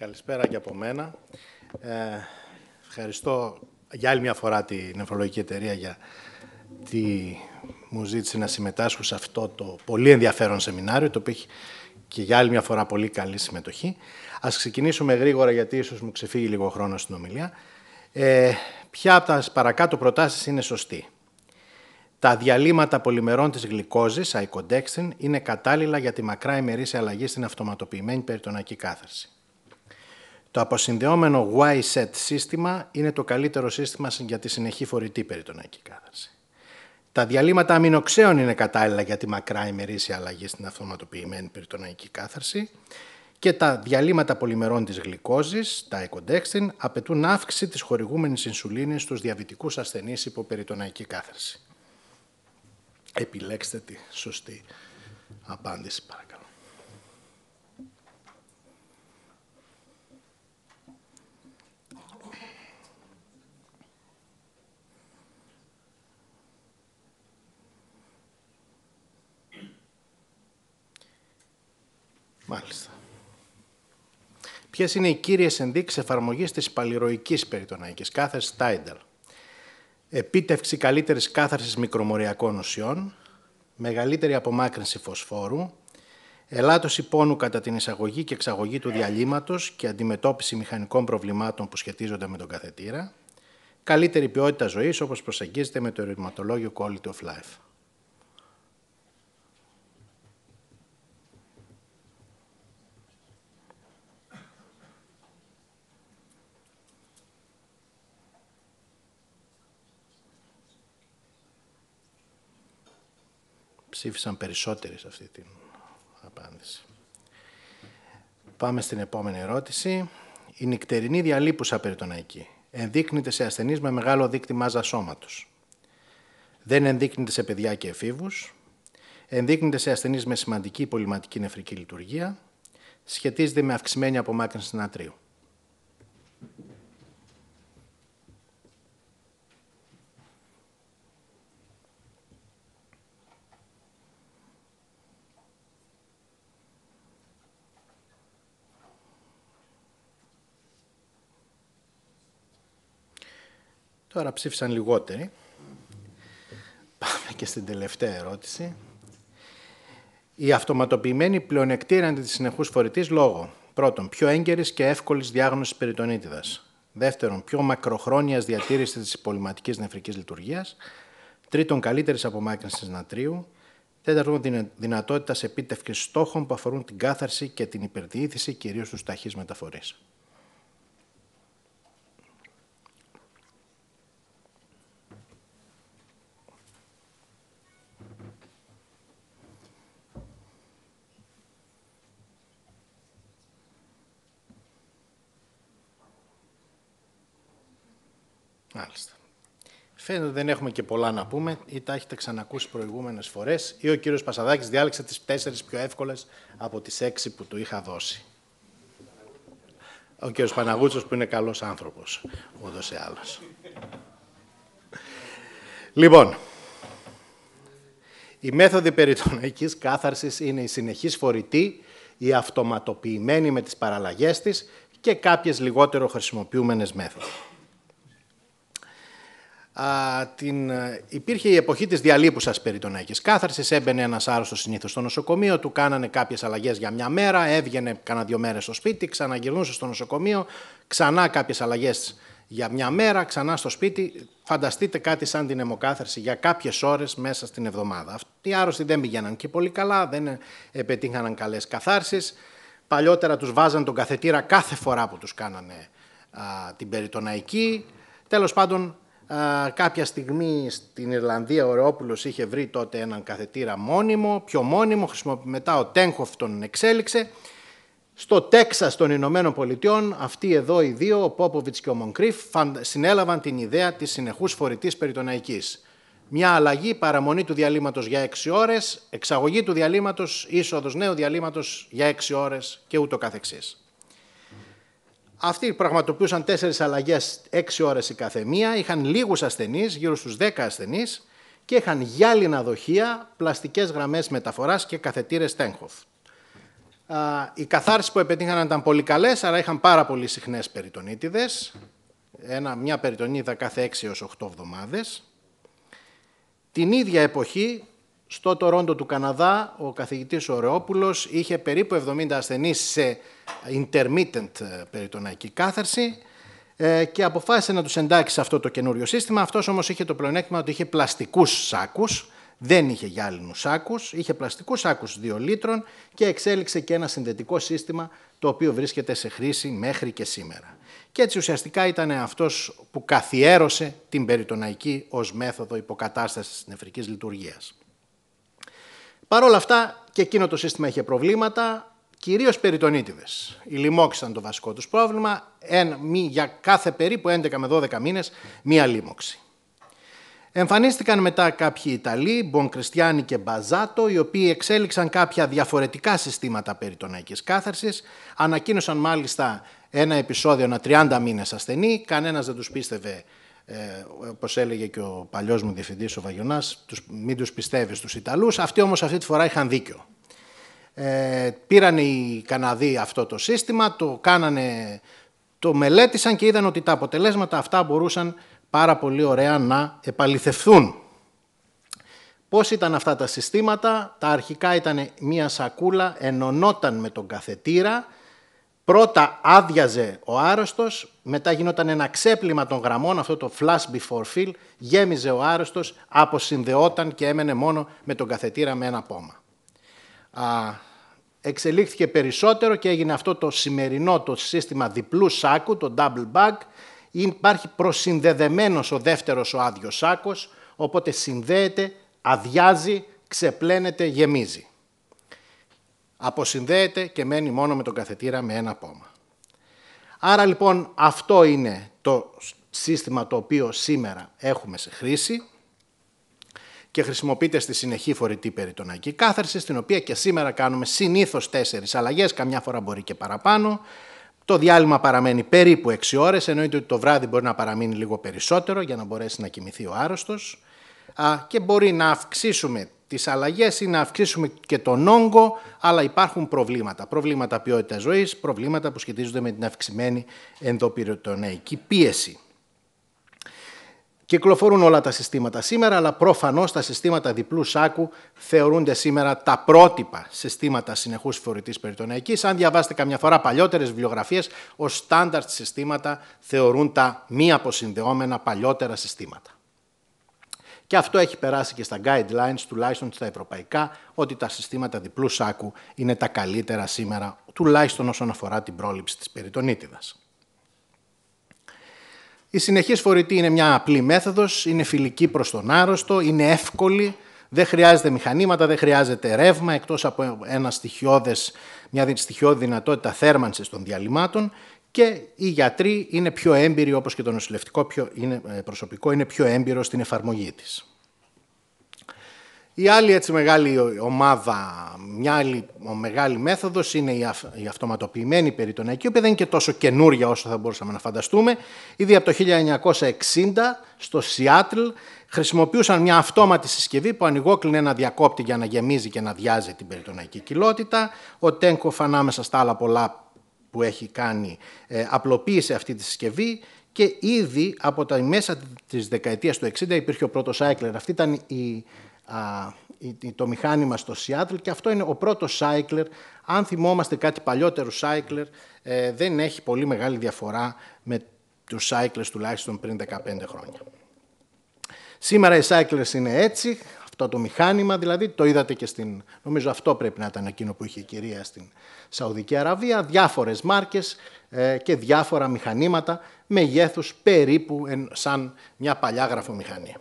Καλησπέρα και από μένα. Ε, ευχαριστώ για άλλη μια φορά την Νευρολογική Εταιρεία για τη μου ζήτηση να συμμετάσχω σε αυτό το πολύ ενδιαφέρον σεμινάριο, το οποίο έχει και για άλλη μια φορά πολύ καλή συμμετοχή. Ας ξεκινήσουμε γρήγορα, γιατί ίσως μου ξεφύγει λίγο χρόνος στην ομιλία. Ε, ποια από τα παρακάτω προτάσεις είναι σωστή. Τα διαλύματα πολυμερών της γλυκόζης, αικοντέξιν, είναι κατάλληλα για τη μακρά ημερήσια αλλαγή στην αυτοματοποιημένη περιτονακή κάθαρση. Το αποσυνδεόμενο Y-set σύστημα είναι το καλύτερο σύστημα για τη συνεχή φορητή περιτοναϊκή κάθαρση. Τα διαλύματα αμινοξέων είναι κατάλληλα για τη μακρά ημερήσια αλλαγή στην αυτοματοποιημένη περιτοναϊκή κάθαρση και τα διαλύματα πολυμερών της γλυκόζης, τα εκοντέξτην, απαιτούν αύξηση της χορηγούμενης ινσουλίνης στους διαβητικούς ασθενείς περιτοναϊκή κάθαρση. Επιλέξτε τη σωστή απάντηση παρακαλώ. Μάλιστα. Ποιες είναι οι κύριες ενδείξεις εφαρμογής της παλιροϊκής περιτοναϊκή κάθε Στάινταλ. Επίτευξη καλύτερης κάθαρσης μικρομοριακών ουσιών, μεγαλύτερη απομάκρυνση φωσφόρου, ελάττωση πόνου κατά την εισαγωγή και εξαγωγή του διαλύματος και αντιμετώπιση μηχανικών προβλημάτων που σχετίζονται με τον καθετήρα, καλύτερη ποιότητα ζωής όπως προσεγγίζεται με το ερωτηματολόγιο Quality of Life. ψήφισαν περισσότεροι σε αυτή την απάντηση. Πάμε στην επόμενη ερώτηση. Η νυκτερινή διαλύπουσα περιτοναϊκή ενδείκνυται σε ασθενείς με μεγάλο δείκτη μάζα σώματος. Δεν ενδείκνυται σε παιδιά και εφήβους. Ενδείκνυται σε ασθενείς με σημαντική πολυματική νεφρική λειτουργία. Σχετίζεται με αυξημένη απομάκρυνση νατρίου. Τώρα ψήφισαν λιγότεροι. Πάμε και στην τελευταία ερώτηση. Η αυτοματοποιημένη πλεονεκτήραντη της συνεχούς φορητής λόγω πρώτον, πιο έγκαιρης και εύκολης διάγνωσης περιτονίτιδας. Δεύτερον, πιο μακροχρόνιας διατήρησης της υπολοιματικής νεφρικής λειτουργίας. Τρίτον, καλύτερης απομάκρυνσης νατρίου. Τέταρτον, δυνατότητα επίτευξη στόχων που αφορούν την κάθαρση και την υπερδιήθηση, κυρίως του ταχύς μεταφορείς. Μάλιστα. Φαίνεται ότι δεν έχουμε και πολλά να πούμε ή τα έχετε ξανακούσει προηγούμενες φορές ή ο κύριος Πασαδάκης διάλεξε τις τέσσερις πιο εύκολες από τις έξι που του είχα δώσει. Ο κύριος Παναγούτσος που είναι καλός άνθρωπος, μου δώσε άλλος. Λοιπόν, η μέθοδοι περιτονικη κάθαρσης είναι η συνεχής φορητή, η αυτοματοποιημένη με τις παραλλαγές της και κάποιες λιγότερο χρησιμοποιούμενες μέθοδοι. Α, την, ε, υπήρχε η εποχή της διαλύπουσα Αίκη. Κάθαρσης έμπαινε ένας άρρωστος συνήθως στο νοσοκομείο, του κάνανε κάποιες αλλαγές για μια μέρα, έβγαινε κανένα δύο μέρες στο σπίτι, ξαναγυρνούσε στο νοσοκομείο, ξανά κάποιες αλλαγές για μια μέρα, ξανά στο σπίτι. Φανταστείτε κάτι σαν την αιμοκάθαρση για κάποιες ώρες μέσα στην εβδομάδα. Οι άρρωστοι δεν πηγαίναν και πολύ καλά, δεν ε, επετύχαναν καλές καθάρσεις. Παλιότερα τους βάζαν τον καθετήρα κάθε φορά που τους κάνανε α, την περιτοναϊκή. Τέλος πάντων, κάποια στιγμή στην Ιρλανδία ο Ρεόπουλος είχε βρει τότε έναν καθετήρα μόνιμο, πιο μόνιμο, μετά ο Τέγχοφ τον εξέλιξε. Στο Τέξας των Ηνωμένων Πολιτειών, αυτοί εδώ οι δύο, ο Πόποβιτς και ο Μονκρίφ, συνέλαβαν την ιδέα της συνεχούς φορητής περιτοναϊκής. Μια αλλαγή, παραμονή του διαλύματος για 6 ώρες, εξαγωγή του διαλύματος, είσοδος νέου διαλύματος για 6 ώρες και ούτω καθεξής. Αυτοί πραγματοποιούσαν τέσσερις αλλαγές έξι ώρες η καθεμία, είχαν λίγους ασθενείς, γύρω στους δέκα ασθενείς, και είχαν γυάλινα δοχεία, πλαστικές γραμμές μεταφοράς και καθετήρες τέγχοφ. Οι καθάρσεις που επετύχαναν ήταν πολύ καλές, αλλά είχαν πάρα πολύ συχνές περιτονίτιδες. Μια περιτονίδα κάθε 6 έω 8 εβδομάδες. Την ίδια εποχή στο Τορόντο του Καναδά, ο καθηγητής Ωρεόπουλος είχε περίπου 70 ασθενείς σε intermittent ε, περιτοναϊκή κάθαρση ε, και αποφάσισε να τους εντάξει σε αυτό το καινούριο σύστημα. Αυτός όμως είχε το πλεονέκτημα ότι είχε πλαστικούς σάκους, δεν είχε γυάλινους σάκους, είχε πλαστικούς σάκους 2 λίτρων και εξέλιξε και ένα συνδετικό σύστημα το οποίο βρίσκεται σε χρήση μέχρι και σήμερα. Και έτσι ουσιαστικά ήταν αυτός που καθιέρωσε την περιτοναϊκή ως μέθοδο υποκατάστασης της νεφρικής λειτουργίας. Παρ' όλα αυτά και εκείνο το σύστημα είχε προβλήματα, κυρίως περιτονίτιδες. Οι λοιμόξει ήταν το βασικό τους πρόβλημα, εν, μη, για κάθε περίπου 11 με 12 μήνες μία λοιμόξη. Εμφανίστηκαν μετά κάποιοι Ιταλοί, Κριστιανοί και Μπαζάτο, οι οποίοι εξέλιξαν κάποια διαφορετικά συστήματα περιτοναϊκής κάθαρσης, ανακοίνωσαν μάλιστα ένα επεισόδιο να 30 μήνες ασθενή, κανένας δεν τους πίστευε ε, όπως έλεγε και ο παλιός μου διευθυντής ο Βαγιονάς, μην τους πιστεύεις τους Ιταλούς. Αυτοί όμως αυτή τη φορά είχαν δίκιο. Ε, πήραν οι Καναδοί αυτό το σύστημα, το κάνανε, το μελέτησαν και είδαν ότι τα αποτελέσματα αυτά μπορούσαν πάρα πολύ ωραία να επαληθευθούν. Πώς ήταν αυτά τα συστήματα, τα αρχικά ήταν μία σακούλα, ενωνόταν με τον καθετήρα, Πρώτα άδειαζε ο άρρωστος, μετά γινόταν ένα ξέπλυμα των γραμμών, αυτό το flash before fill, γέμιζε ο άρρωστος, αποσυνδεόταν και έμενε μόνο με τον καθετήρα με ένα πόμα. Α, εξελίχθηκε περισσότερο και έγινε αυτό το σημερινό το σύστημα διπλού σάκου, το double bag. Υπάρχει προσυνδεδεμένος ο δεύτερος ο άδειος σάκος, οπότε συνδέεται, αδειάζει, ξεπλένεται, γεμίζει αποσυνδέεται και μένει μόνο με τον καθετήρα με ένα πόμα. Άρα λοιπόν αυτό είναι το σύστημα το οποίο σήμερα έχουμε σε χρήση και χρησιμοποιείται στη συνεχή φορητή περιτοναϊκή κάθαρση, στην οποία και σήμερα κάνουμε συνήθως τέσσερις αλλαγές, καμιά φορά μπορεί και παραπάνω. Το διάλειμμα παραμένει περίπου 6 ώρες, εννοείται ότι το βράδυ μπορεί να παραμείνει λίγο περισσότερο για να μπορέσει να κοιμηθεί ο άρρωστος και μπορεί να αυξήσουμε τις αλλαγές ή να αυξήσουμε και τον όγκο, αλλά υπάρχουν προβλήματα. Προβλήματα ποιότητας ζωής, προβλήματα που σχετίζονται με την αυξημένη ενδοπυρετοναϊκή πίεση. Κυκλοφορούν όλα τα συστήματα σήμερα, αλλά προφανώς τα συστήματα διπλού σάκου θεωρούνται σήμερα τα πρότυπα συστήματα συνεχούς φορητής περιτοναϊκής. Αν διαβάσετε καμιά φορά παλιότερες βιβλιογραφίες, ως στάνταρτ συστήματα θεωρούν τα μη αποσυνδεόμενα παλιότερα συστήματα. Και αυτό έχει περάσει και στα guidelines, τουλάχιστον στα ευρωπαϊκά, ότι τα συστήματα διπλού σάκου είναι τα καλύτερα σήμερα, τουλάχιστον όσον αφορά την πρόληψη της περιτονίτιδας. Η συνεχής φορητή είναι μια απλή μέθοδος, είναι φιλική προς τον άρρωστο, είναι εύκολη, δεν χρειάζεται μηχανήματα, δεν χρειάζεται ρεύμα, εκτός από ένα στοιχειώδες, μια στοιχειώδη δυνατότητα θέρμανσης των διαλυμάτων και οι γιατροί είναι πιο έμπειροι, όπως και το νοσηλευτικό πιο είναι, ε, προσωπικό, είναι πιο έμπειρο στην εφαρμογή της. Η άλλη έτσι μεγάλη ομάδα, μια άλλη μεγάλη μέθοδος είναι η, αυ, η αυτοματοποιημένη περιτοναϊκή, η οποία δεν είναι και τόσο καινούρια όσο θα μπορούσαμε να φανταστούμε. Ήδη από το 1960 στο Σιάτλ χρησιμοποιούσαν μια αυτόματη συσκευή που ανοιγόκλεινε ένα διακόπτη για να γεμίζει και να διάζει την περιτοναϊκή κοιλότητα. Ο Τένκοφ ανάμεσα στα άλλα πολλά που έχει κάνει ε, απλοποίησε αυτή τη συσκευή και ήδη από τα μέσα της δεκαετίας του 60 υπήρχε ο πρώτος Cycler. Αυτή ήταν η, α, η, το μηχάνημα στο Seattle και αυτό είναι ο πρώτος Cycler. Αν θυμόμαστε κάτι παλιότερου Cycler, ε, δεν έχει πολύ μεγάλη διαφορά με τους Cyclers τουλάχιστον πριν 15 χρόνια. Σήμερα οι Cyclers είναι έτσι, το μηχάνημα, δηλαδή το είδατε και στην... Νομίζω αυτό πρέπει να ήταν εκείνο που είχε η κυρία στην Σαουδική Αραβία, διάφορες μάρκες ε, και διάφορα μηχανήματα μεγέθους περίπου σαν μια παλιά γραφομηχανία.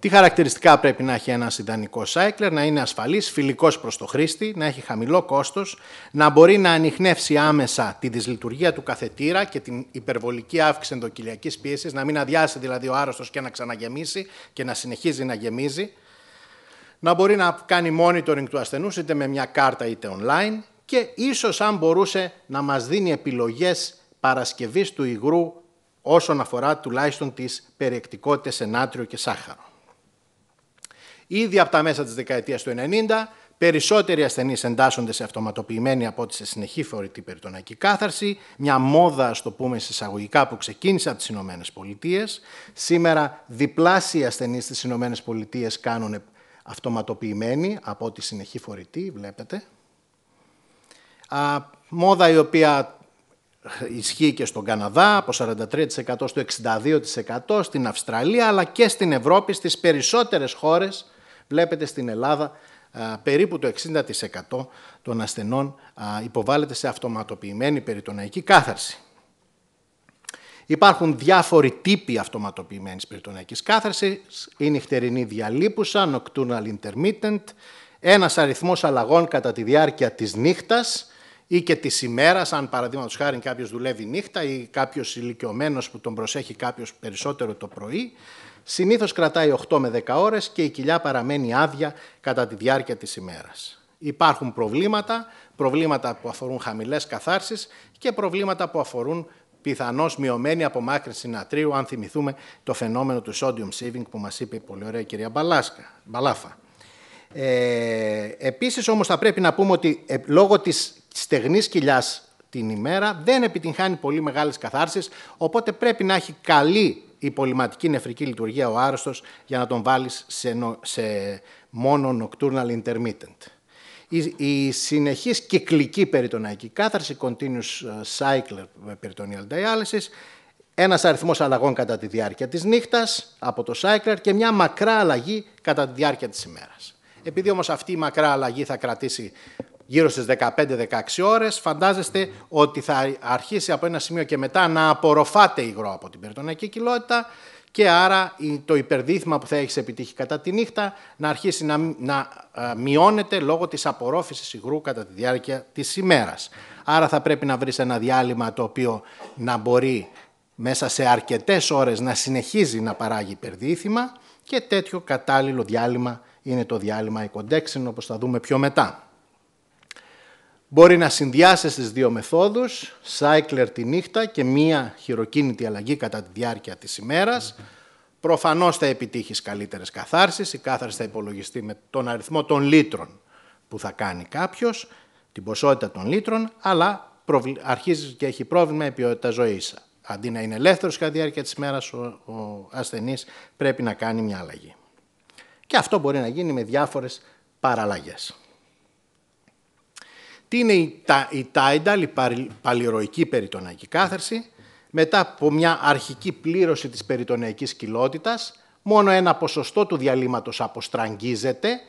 Τι χαρακτηριστικά πρέπει να έχει ένας ιδανικός cycler, να είναι ασφαλής, φιλικός προς το χρήστη, να έχει χαμηλό κόστος, να μπορεί να ανοιχνεύσει άμεσα τη δυσλειτουργία του καθετήρα και την υπερβολική αύξηση ενδοκυλιακής πίεσης, να μην αδειάσει δηλαδή ο άρρωστος και να ξαναγεμίσει και να συνεχίζει να γεμίζει, να μπορεί να κάνει monitoring του ασθενούς είτε με μια κάρτα είτε online και ίσως αν μπορούσε να μας δίνει επιλογές παρασκευής του υγρού όσον αφορά τουλάχιστον τις περιεκτικότητες σε νάτριο και σάχαρο. Ήδη από τα μέσα της δεκαετίας του 90, περισσότεροι ασθενείς εντάσσονται σε αυτοματοποιημένη από ό,τι σε συνεχή φορητή περιτονακή κάθαρση, μια μόδα, ας το πούμε, εισαγωγικά που ξεκίνησε από τις Ηνωμένες Πολιτείες. Σήμερα διπλάσιοι ασθενείς στις Ηνωμένες Πολιτείες κάνουν αυτοματοποιημένη από ό,τι συνεχή φορητή, βλέπετε. Α, μόδα η οποία ισχύει και στον Καναδά, από 43% στο 62% στην Αυστραλία, αλλά και στην Ευρώπη, στις περισσότερες χώρες Βλέπετε στην Ελλάδα περίπου το 60% των ασθενών υποβάλλεται σε αυτοματοποιημένη περιτοναϊκή κάθαρση. Υπάρχουν διάφοροι τύποι αυτοματοποιημένης περιτοναϊκής κάθαρσης, η νυχτερινή διαλύπουσα, nocturnal intermittent, ένας αριθμός αλλαγών κατά τη διάρκεια της νύχτας ή και της ημέρας, αν παραδείγματος χάρη κάποιος δουλεύει νύχτα ή κάποιος ηλικιωμένος που τον προσέχει κάποιος περισσότερο το πρωί, Συνήθως κρατάει 8 με 10 ώρες και η κοιλιά παραμένει άδεια κατά τη διάρκεια της ημέρας. Υπάρχουν προβλήματα, προβλήματα που αφορούν χαμηλές καθάρσεις και προβλήματα που αφορούν πιθανώς μειωμένη απομάκρυνση νατρίου, αν θυμηθούμε το φαινόμενο του sodium saving που μας είπε η πολύ ωραία κυρία Μπαλάσκα, Μπαλάφα. Ε, επίσης όμως θα πρέπει να πούμε ότι ε, λόγω της στεγνής κοιλιάς την ημέρα δεν επιτυγχάνει πολύ μεγάλες καθάρσεις, οπότε πρέπει να έχει καλή η πολυματική νεφρική λειτουργία ο άρρωστος για να τον βάλεις σε, σε μόνο nocturnal intermittent. Η, η συνεχής κυκλική περιτοναϊκή κάθαρση, continuous ε, cycle ε, peritoneal dialysis, ένας αριθμός αλλαγών κατά τη διάρκεια της νύχτας από το cycler και μια μακρά αλλαγή κατά τη διάρκεια της ημέρας. Επειδή όμως αυτή η μακρά αλλαγή θα κρατήσει γύρω στις 15-16 ώρες, φαντάζεστε ότι θα αρχίσει από ένα σημείο και μετά να απορροφάται υγρό από την περιτονιακή κοιλότητα και άρα το υπερδίθμα που θα έχεις επιτύχει κατά τη νύχτα να αρχίσει να, να ε, μειώνεται λόγω της απορρόφησης υγρού κατά τη διάρκεια της ημέρας. Άρα θα πρέπει να βρεις ένα διάλειμμα το οποίο να μπορεί μέσα σε αρκετές ώρες να συνεχίζει να παράγει υπερδίθυμα και τέτοιο κατάλληλο διάλειμμα είναι το διάλειμμα οικοντέξιν όπως θα δούμε πιο μετά. Μπορεί να συνδυάσει τις δύο μεθόδους, cycler τη νύχτα και μία χειροκίνητη αλλαγή κατά τη διάρκεια της ημέρας. Mm Προφανώς θα επιτύχεις καλύτερες καθάρσεις, η κάθαρση θα υπολογιστεί με τον αριθμό των λίτρων που θα κάνει κάποιος, την ποσότητα των λίτρων, αλλά αρχίζεις και έχει πρόβλημα η ποιότητα ζωής. Αντί να είναι ελεύθερος κατά τη διάρκεια της ημέρας, ο, ο ασθενής πρέπει να κάνει μια αλλαγή. Και αυτό μπορεί να γίνει με διάφορες παραλλαγές. Τι είναι η, τα, η Tidal, η περιτοναϊκή κάθαρση, μετά από μια αρχική πλήρωση της περιτοναϊκής κοιλότητας, μόνο ένα ποσοστό του διαλύματος αποστραγγίζεται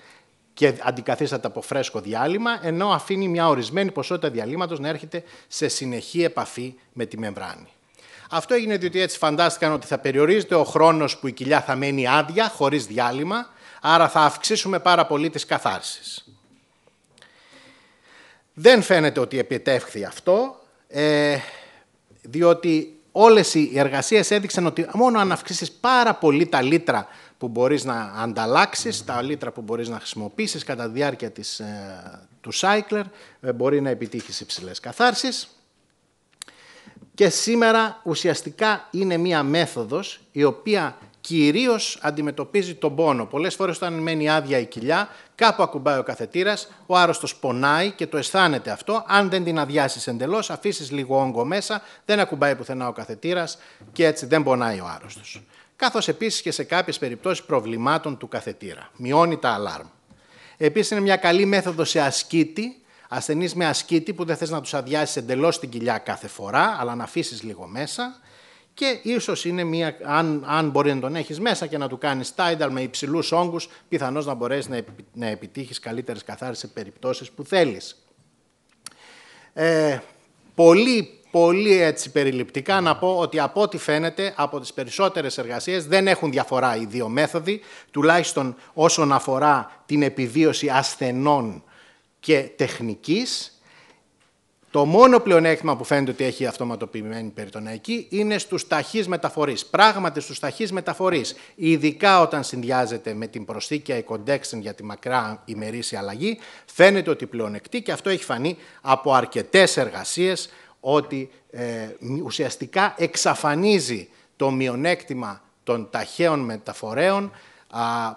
και αντικαθίσταται από φρέσκο διάλειμμα, ενώ αφήνει μια ορισμένη ποσότητα διαλύματος να έρχεται σε συνεχή επαφή με τη μεμβράνη. Αυτό έγινε διότι έτσι φαντάστηκαν ότι θα περιορίζεται ο χρόνος που η κοιλιά θα μένει άδεια, χωρίς διάλειμμα, άρα θα αυξήσουμε πάρα πολύ τις καθάρσεις. Δεν φαίνεται ότι επιτεύχθη αυτό, ε, διότι όλες οι εργασίες έδειξαν ότι μόνο αν αυξήσεις πάρα πολύ τα λίτρα που μπορείς να ανταλλάξεις, τα λίτρα που μπορείς να χρησιμοποιήσεις κατά τη διάρκεια της, ε, του Cycler, ε, μπορεί να επιτύχεις υψηλές καθάρσεις. Και σήμερα ουσιαστικά είναι μία μέθοδος η οποία κυρίως αντιμετωπίζει τον πόνο. Πολλές φορές όταν μένει άδεια η κοιλιά, Κάπου ακουμπάει ο καθετήρας, ο άρρωστος πονάει και το αισθάνεται αυτό. Αν δεν την αδειάσεις εντελώς, αφήσεις λίγο όγκο μέσα, δεν ακουμπάει πουθενά ο καθετήρας και έτσι δεν πονάει ο άρρωστος. Καθώς επίσης και σε κάποιες περιπτώσεις προβλημάτων του καθετήρα. Μειώνει τα αλάρμ. Επίσης είναι μια καλή μέθοδο σε ασκήτη, ασθενείς με ασκήτη που δεν θες να τους αδειάσεις εντελώς την κοιλιά κάθε φορά, αλλά να αφήσεις λίγο μέσα και ίσως είναι μία, αν, αν μπορεί να τον έχεις μέσα και να του κάνεις tidal με υψηλούς όγκους, πιθανώς να μπορέσεις να, να επιτύχεις καλύτερες καθάρισε περιπτώσεις που θέλεις. Ε, πολύ, πολύ έτσι περιληπτικά να πω ότι από ό,τι φαίνεται από τις περισσότερες εργασίες δεν έχουν διαφορά οι δύο μέθοδοι, τουλάχιστον όσον αφορά την επιβίωση ασθενών και τεχνικής το μόνο πλεονέκτημα που φαίνεται ότι έχει η αυτοματοποιημένη περιτοναϊκή είναι στους ταχείς μεταφορείς. Πράγματι στους ταχείς μεταφορείς, ειδικά όταν συνδυάζεται με την προσθήκη context για τη μακρά ημερήσια αλλαγή, φαίνεται ότι πλεονεκτεί και αυτό έχει φανεί από αρκετές εργασίες, ότι ε, ουσιαστικά εξαφανίζει το μειονέκτημα των ταχαίων μεταφορέων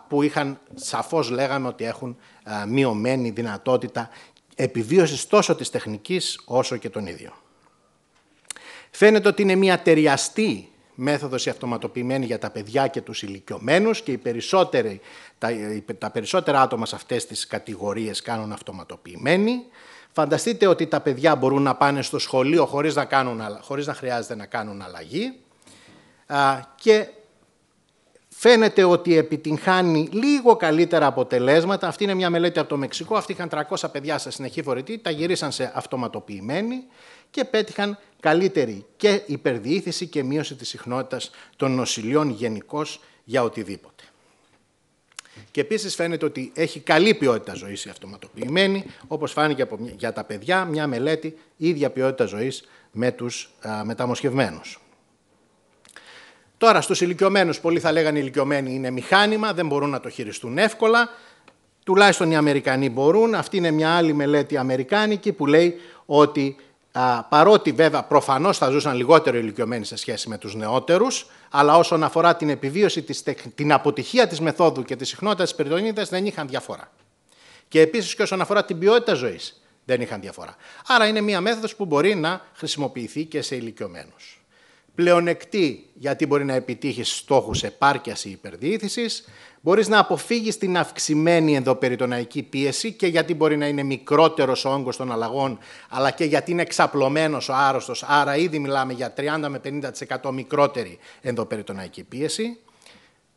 που είχαν σαφώς λέγαμε ότι έχουν μειωμένη δυνατότητα Επιβίωσης τόσο της τεχνικής όσο και των ίδιων. Φαίνεται ότι είναι μια ταιριαστή μέθοδος η αυτοματοποιημένη για τα παιδιά και τους ηλικιωμένους και οι περισσότεροι, τα, τα περισσότερα άτομα σε αυτές τις κατηγορίες κάνουν αυτοματοποιημένη. Φανταστείτε ότι τα παιδιά μπορούν να πάνε στο σχολείο χωρίς να, κάνουν, χωρίς να χρειάζεται να κάνουν αλλαγή και Φαίνεται ότι επιτυγχάνει λίγο καλύτερα αποτελέσματα. Αυτή είναι μια μελέτη από το Μεξικό. Αυτοί είχαν 300 παιδιά σε συνεχή φορητή, τα γυρίσαν σε αυτοματοποιημένη και πέτυχαν καλύτερη και υπερδιήθηση και μείωση της συχνότητας των νοσηλιών γενικώς για οτιδήποτε. Και επίσης φαίνεται ότι έχει καλή ποιότητα ζωής η αυτοματοποιημένη, όπως φάνηκε για τα παιδιά, μια μελέτη ίδια ποιότητα ζωής με τους μεταμοσχευμένους. Τώρα στους ηλικιωμένους, πολλοί θα λέγανε ηλικιωμένοι είναι μηχάνημα, δεν μπορούν να το χειριστούν εύκολα. Τουλάχιστον οι Αμερικανοί μπορούν. Αυτή είναι μια άλλη μελέτη αμερικάνικη που λέει ότι α, παρότι βέβαια προφανώς θα ζούσαν λιγότερο ηλικιωμένοι σε σχέση με τους νεότερους, αλλά όσον αφορά την επιβίωση, της, την αποτυχία της μεθόδου και τη συχνότητα της περιτονίδας, δεν είχαν διαφορά. Και επίσης, και όσον αφορά την ποιότητα ζωής, δεν είχαν διαφορά. Άρα είναι μια μέθοδος που μπορεί να χρησιμοποιηθεί και σε ηλικιωμένους. Πλεονεκτή, γιατί μπορεί να επιτύχεις στόχους επάρκειας ή υπερδιήθησης, μπορείς να αποφύγεις την αυξημένη ενδοπεριτοναϊκή πίεση και γιατί μπορεί να είναι μικρότερος ο όγκος των αλλαγών, αλλά και γιατί είναι εξαπλωμένος ο άρρωστος, άρα ήδη μιλάμε για 30 με 50% μικρότερη ενδοπεριτοναϊκή πίεση.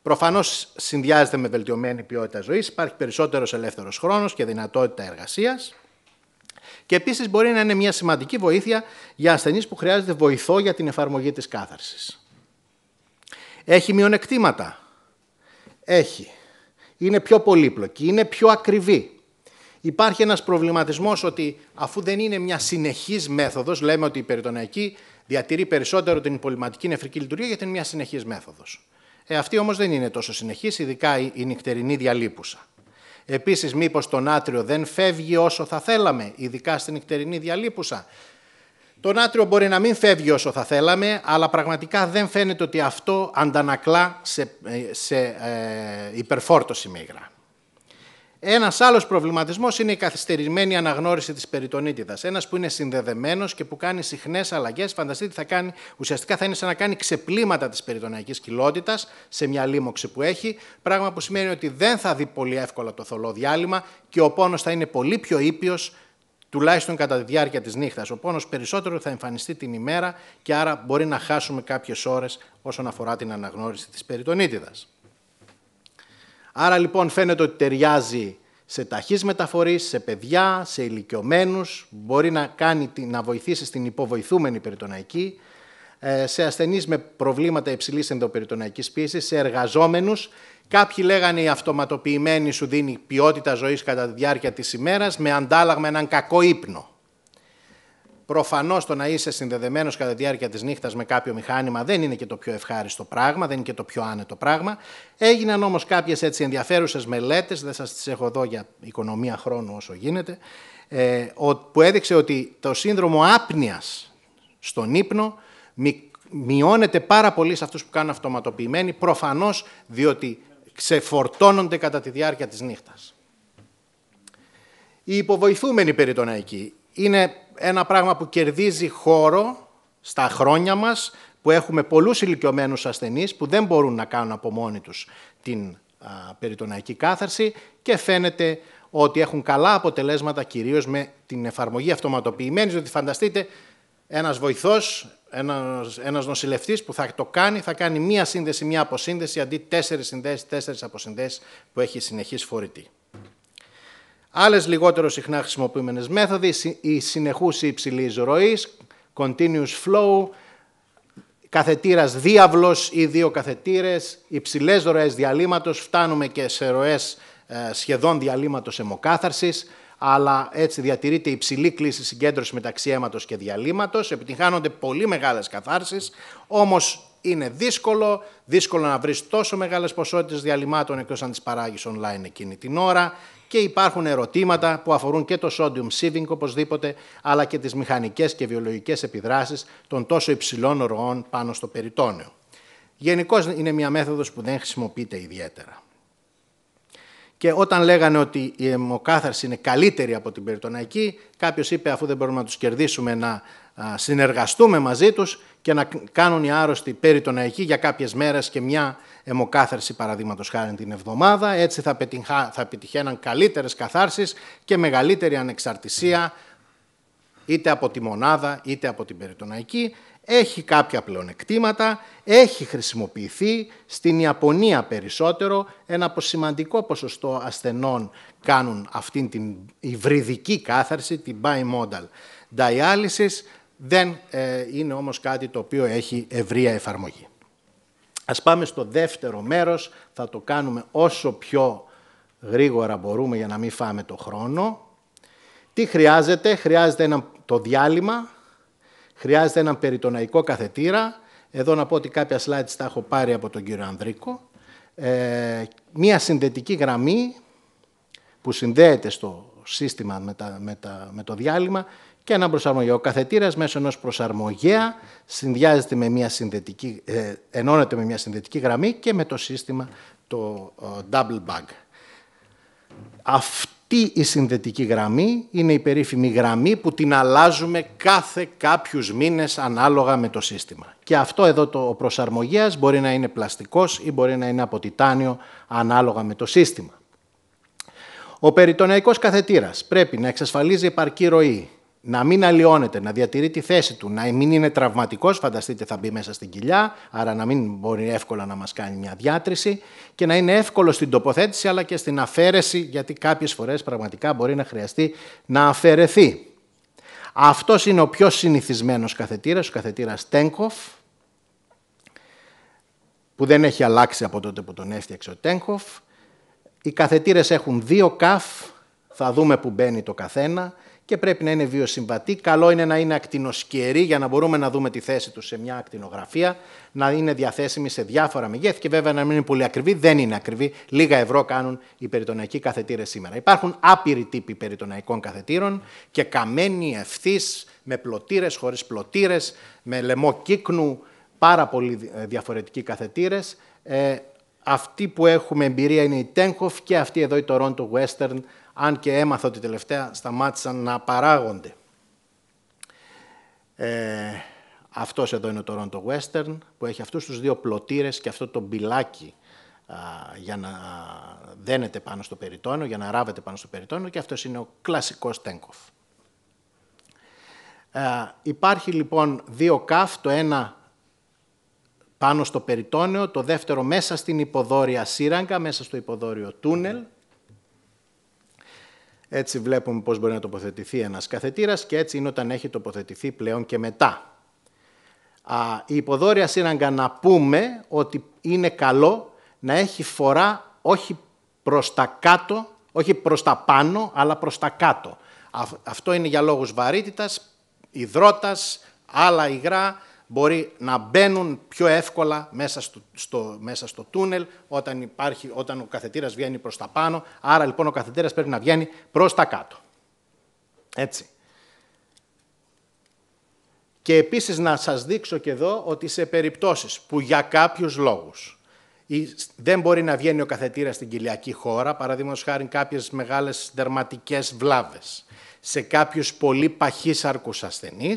Προφανώς συνδυάζεται με βελτιωμένη ποιότητα ζωής, υπάρχει περισσότερος ελεύθερος χρόνος και δυνατότητα εργασίας. Και επίσης μπορεί να είναι μια σημαντική βοήθεια για ασθενείς που χρειάζεται βοηθό για την εφαρμογή της κάθαρσης. Έχει μειονεκτήματα. Έχει. Είναι πιο πολύπλοκη, είναι πιο ακριβή. Υπάρχει ένας προβληματισμός ότι αφού δεν είναι μια συνεχής μέθοδος, λέμε ότι η περιτοναϊκή διατηρεί περισσότερο την πολυματική νεφρική λειτουργία γιατί είναι μια συνεχής μέθοδος. Ε, αυτή όμως δεν είναι τόσο συνεχής, ειδικά η νυχτερινή διαλύπουσα. Επίσης, μήπως το νάτριο δεν φεύγει όσο θα θέλαμε, ειδικά στην νυχτερινή διαλύπουσα. Το νάτριο μπορεί να μην φεύγει όσο θα θέλαμε, αλλά πραγματικά δεν φαίνεται ότι αυτό αντανακλά σε, ε, σε ε, υπερφόρτωση με υγρά. Ένας άλλος προβληματισμός είναι η καθυστερημένη αναγνώριση της περιτονίτιδας. Ένας που είναι συνδεδεμένος και που κάνει συχνές αλλαγές. Φανταστείτε τι θα κάνει. Ουσιαστικά θα είναι σαν να κάνει ξεπλήματα της περιτονιακής κοιλότητας σε μια λίμωξη που έχει. Πράγμα που σημαίνει ότι δεν θα δει πολύ εύκολα το θολό διάλειμμα και ο πόνος θα είναι πολύ πιο ήπιος τουλάχιστον κατά τη διάρκεια της νύχτας. Ο πόνος περισσότερο θα εμφανιστεί την ημέρα και άρα μπορεί να χάσουμε κάποιες ώρες όσον αφορά την αναγνώριση της περιτονίτιδας. Άρα λοιπόν φαίνεται ότι ταιριάζει σε ταχύς μεταφορείς, σε παιδιά, σε ηλικιωμένους, μπορεί να, κάνει, να βοηθήσει στην υποβοηθούμενη περιτοναϊκή, ε, σε ασθενείς με προβλήματα υψηλής ενδοπεριτοναϊκής πίεσης, σε εργαζόμενους. Κάποιοι λέγανε η αυτοματοποιημένη σου δίνει ποιότητα ζωής κατά τη διάρκεια της ημέρας με αντάλλαγμα έναν κακό ύπνο. Προφανώς το να είσαι συνδεδεμένος κατά τη διάρκεια της νύχτας με κάποιο μηχάνημα δεν είναι και το πιο ευχάριστο πράγμα, δεν είναι και το πιο άνετο πράγμα. Έγιναν όμως κάποιες έτσι ενδιαφέρουσες μελέτες, δεν σας τις έχω εδώ για οικονομία χρόνου όσο γίνεται, ε, που έδειξε ότι το σύνδρομο άπνοιας στον ύπνο μειώνεται πάρα πολύ σε αυτούς που κάνουν αυτοματοποιημένη, προφανώς διότι ξεφορτώνονται κατά τη διάρκεια της νύχτας. Οι υποβοηθούμενοι περιτοναϊκοί είναι ένα πράγμα που κερδίζει χώρο στα χρόνια μας, που έχουμε πολλούς ηλικιωμένους ασθενείς που δεν μπορούν να κάνουν από μόνοι τους την περιτοναϊκή κάθαρση και φαίνεται ότι έχουν καλά αποτελέσματα κυρίως με την εφαρμογή αυτοματοποιημένης, διότι φανταστείτε ένας βοηθός, ένας, ένας νοσηλευτής που θα το κάνει, θα κάνει μία σύνδεση, μία αποσύνδεση, αντί τέσσερις συνδέσεις, τέσσερις αποσυνδέσεις που έχει συνεχής φορητή. Άλλες λιγότερο συχνά χρησιμοποιούμενες μέθοδοι, η συνεχούς ή υψηλή ροής, continuous flow, καθετήρας διάβλος ή δύο καθετήρες, υψηλές ροές διαλύματος, φτάνουμε και σε ροές ε, σχεδόν διαλύματος αιμοκάθαρσης, αλλά έτσι διατηρείται υψηλή κλίση συγκέντρωση μεταξύ αίματος και διαλύματος, επιτυγχάνονται πολύ μεγάλες καθάρσεις, όμως είναι δύσκολο, δύσκολο να βρεις τόσο μεγάλες ποσότητες διαλυμάτων εκτός αν τις παράγεις online εκείνη την ώρα και υπάρχουν ερωτήματα που αφορούν και το sodium sieving οπωσδήποτε, αλλά και τις μηχανικές και βιολογικές επιδράσεις των τόσο υψηλών ροών πάνω στο περιτόνιο. Γενικώς είναι μια μέθοδος που δεν χρησιμοποιείται ιδιαίτερα. Και όταν λέγανε ότι η αιμοκάθαρση είναι καλύτερη από την περιτοναϊκή, κάποιος είπε αφού δεν μπορούμε να τους κερδίσουμε να συνεργαστούμε μαζί τους και να κάνουν οι άρρωστοι περιτοναϊκοί για κάποιες μέρες και μια αιμοκάθαρση παραδείγματος χάρη την εβδομάδα. Έτσι θα, πετυχα, θα πετυχαίναν καλύτερες καθάρσεις και μεγαλύτερη ανεξαρτησία είτε από τη μονάδα είτε από την περιτοναϊκή. Έχει κάποια πλεονεκτήματα, έχει χρησιμοποιηθεί στην Ιαπωνία περισσότερο. Ένα σημαντικό ποσοστό ασθενών κάνουν αυτήν την υβριδική κάθαρση, την bimodal dialysis δεν ε, είναι όμως κάτι το οποίο έχει ευρεία εφαρμογή. Ας πάμε στο δεύτερο μέρος, θα το κάνουμε όσο πιο γρήγορα μπορούμε για να μην φάμε το χρόνο. Τι χρειάζεται, χρειάζεται ένα, το διάλειμμα, χρειάζεται έναν περιτοναϊκό καθετήρα. Εδώ να πω ότι κάποια slides τα έχω πάρει από τον κύριο Ανδρίκο. Ε, μία συνδετική γραμμή που συνδέεται στο σύστημα με, με το διάλειμμα και έναν Ο καθετήρας μέσω ενός προσαρμογέα με μια συνδετική, ε, ενώνεται με μια συνδετική γραμμή και με το σύστημα το double bug. Αυτή η συνδετική γραμμή είναι η περίφημη γραμμή που την αλλάζουμε κάθε κάποιους μήνες ανάλογα με το σύστημα. Και αυτό εδώ το ο προσαρμογέας μπορεί να είναι πλαστικός ή μπορεί να είναι από τιτάνιο ανάλογα με το σύστημα. Ο περιτονιακός καθετήρας πρέπει να εξασφαλίζει επαρκή ροή, να μην αλλοιώνεται, να διατηρεί τη θέση του, να μην είναι τραυματικός. Φανταστείτε, θα μπει μέσα στην κοιλιά, άρα να μην μπορεί εύκολα να μας κάνει μια διάτρηση και να είναι εύκολο στην τοποθέτηση αλλά και στην αφαίρεση, γιατί κάποιες φορές πραγματικά μπορεί να χρειαστεί να αφαιρεθεί. Αυτός είναι ο πιο συνηθισμένος καθετήρας, ο καθετήρας Τέγκοφ, που δεν έχει αλλάξει από τότε που τον έφτιαξε ο Τέγκοφ. Οι καθετήρες έχουν δύο καφ, θα δούμε που μπαίνει το καθένα και πρέπει να είναι βιοσυμβατή. Καλό είναι να είναι ακτινοσκερή για να μπορούμε να δούμε τη θέση του σε μια ακτινογραφία, να είναι διαθέσιμη σε διάφορα μεγέθη και βέβαια να μην είναι πολύ ακριβή. Δεν είναι ακριβή. Λίγα ευρώ κάνουν οι περιτοναϊκοί καθετήρες σήμερα. Υπάρχουν άπειροι τύποι περιτοναϊκών καθετήρων και καμένοι ευθύς με πλωτήρες, χωρίς πλωτήρες, με λαιμό κύκνου, πάρα πολύ ε, διαφορετικοί καθετήρες. Ε, αυτή που έχουμε εμπειρία είναι η Τένκοφ και αυτή εδώ η Toronto Western αν και έμαθα ότι τελευταία σταμάτησαν να παράγονται. Ε, αυτός εδώ είναι το Ρόντο Western, που έχει αυτούς τους δύο πλωτήρες και αυτό το μπιλάκι για να δένεται πάνω στο περιτόνιο για να ράβεται πάνω στο περιτόνιο και αυτός είναι ο κλασικός Τέγκοφ. Ε, υπάρχει λοιπόν δύο καφ, το ένα πάνω στο περιτόνιο το δεύτερο μέσα στην υποδόρια σύραγγα, μέσα στο υποδόριο τούνελ, έτσι βλέπουμε πώς μπορεί να τοποθετηθεί ένας καθετήρας και έτσι είναι όταν έχει τοποθετηθεί πλέον και μετά. Α, η υποδόρια σύραγγα να πούμε ότι είναι καλό να έχει φορά όχι προς τα κάτω, όχι προς τα πάνω, αλλά προς τα κάτω. Αυτό είναι για λόγους βαρύτητας, υδρότας, άλλα υγρά, μπορεί να μπαίνουν πιο εύκολα μέσα στο, μέσα στο τούνελ όταν, υπάρχει, όταν ο καθετήρας βγαίνει προς τα πάνω. Άρα λοιπόν ο καθετήρας πρέπει να βγαίνει προς τα κάτω. Έτσι. Και επίσης να σας δείξω και εδώ ότι σε περιπτώσεις που για κάποιους λόγους δεν μπορεί να βγαίνει ο καθετήρας στην κοιλιακή χώρα, παραδείγματος χάρη κάποιες μεγάλες δερματικές βλάβες, σε κάποιους πολύ παχύσαρκους ασθενείς,